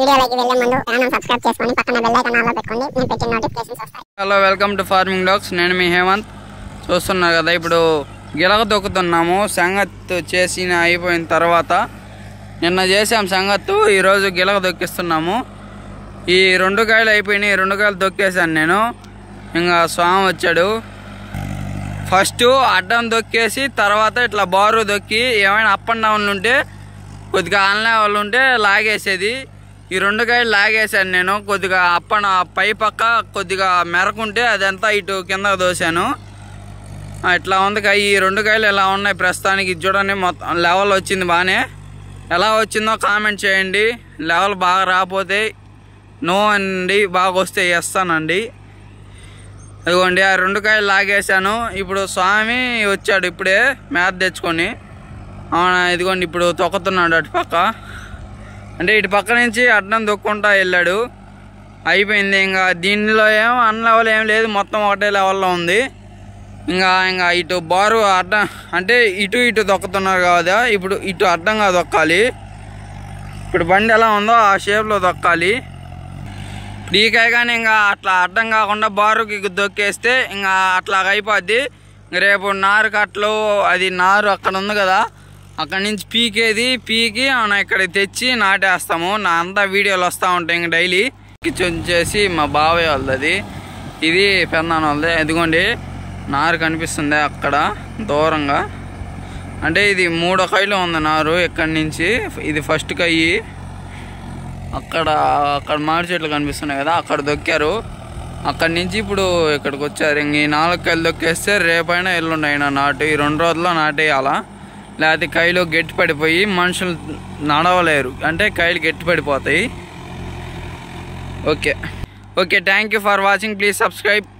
hello welcome to farming dogs నేను మీ హేమంత్ చూస్తున్నారు కదా ఇప్పుడు గిలక దొక్కుతున్నాము సంగత్ చేసిన అయిపోయిన తర్వాత నిన్న చేసాం సంగత్తు ఈరోజు గిలక దొక్కిస్తున్నాము ఈ రెండు కాయలు అయిపోయినాయి రెండు కాయలు దొక్కేసాను నేను ఇంకా స్వామి వచ్చాడు ఫస్ట్ అడ్డం దొక్కేసి తర్వాత ఇట్లా బారు దొక్కి ఏమైనా అప్ అండ్ డౌన్లు ఉంటే కొద్దిగా ఆన్లైన్ వాళ్ళు ఉంటే లాగేసేది ఈ రెండు కాయలు లాగేశాను నేను కొద్దిగా అప్పన పై పక్క కొద్దిగా మెరకుంటే అదంతా ఇటు కింద దోశాను ఇట్లా ఉంది కాయ ఈ రెండు కాయలు ఎలా ఉన్నాయి ప్రస్తుతానికి చూడండి మొత్తం లెవెల్ వచ్చింది బాగానే ఎలా వచ్చిందో కామెంట్ చేయండి లెవెల్ బాగా రాకపోతే నో అండి బాగా వస్తే వేస్తానండి అదిగోండి ఆ రెండు కాయలు లాగేశాను ఇప్పుడు స్వామి వచ్చాడు ఇప్పుడే మేత తెచ్చుకొని అవునా ఇదిగోండి ఇప్పుడు తొక్కుతున్నాడు అటు పక్క అంటే ఇటు పక్క నుంచి అడ్డం దొక్కుంటా వెళ్ళాడు అయిపోయింది ఇంకా దీనిలో ఏం అన్ లెవెల్ ఏం లేదు మొత్తం ఒకటే లెవెల్లో ఉంది ఇంకా ఇంకా ఇటు బారు అడ్డం అంటే ఇటు ఇటు దొక్కుతున్నారు కదా ఇప్పుడు ఇటు అడ్డంగా దొక్కాలి ఇప్పుడు బండి ఎలా ఉందో ఆ షేప్లో దొక్కాలి డీకాయ కానీ ఇంకా అట్లా అడ్డం కాకుండా బారుకి దొక్కేస్తే ఇంకా అట్లాగైపోద్ది అయిపోద్ది రేపు నారు కట్లు అది నారు అక్కడ ఉంది కదా అక్కడి నుంచి పీకేది పీకి మనం ఇక్కడ తెచ్చి నాటేస్తాము నా అంతా వీడియోలు వస్తూ ఉంటాయి ఇంక డైలీ కిచెన్ చేసి మా బావయ్య వాళ్ళది ఇది పెందాన వాళ్ళది ఎదిగోండి నారు కనిపిస్తుంది అక్కడ దూరంగా అంటే ఇది మూడో కాయలు ఉంది నారు ఇక్కడి నుంచి ఇది ఫస్ట్ కయ్యి అక్కడ అక్కడ మామిడి చెట్లు కనిపిస్తున్నాయి కదా అక్కడ దొక్కారు అక్కడి నుంచి ఇప్పుడు ఇక్కడికి వచ్చారు ఇంక ఈ నాలుగు కాయలు దొక్కేస్తే రేపైనా ఎల్లుండైనా నాటు ఈ రెండు రోజుల్లో నాటేయాలా లేకపోతే కైలో గట్టి పడిపోయి మనుషులు నడవలేరు అంటే కైలు గట్టి పడిపోతాయి okay okay thank you for watching please subscribe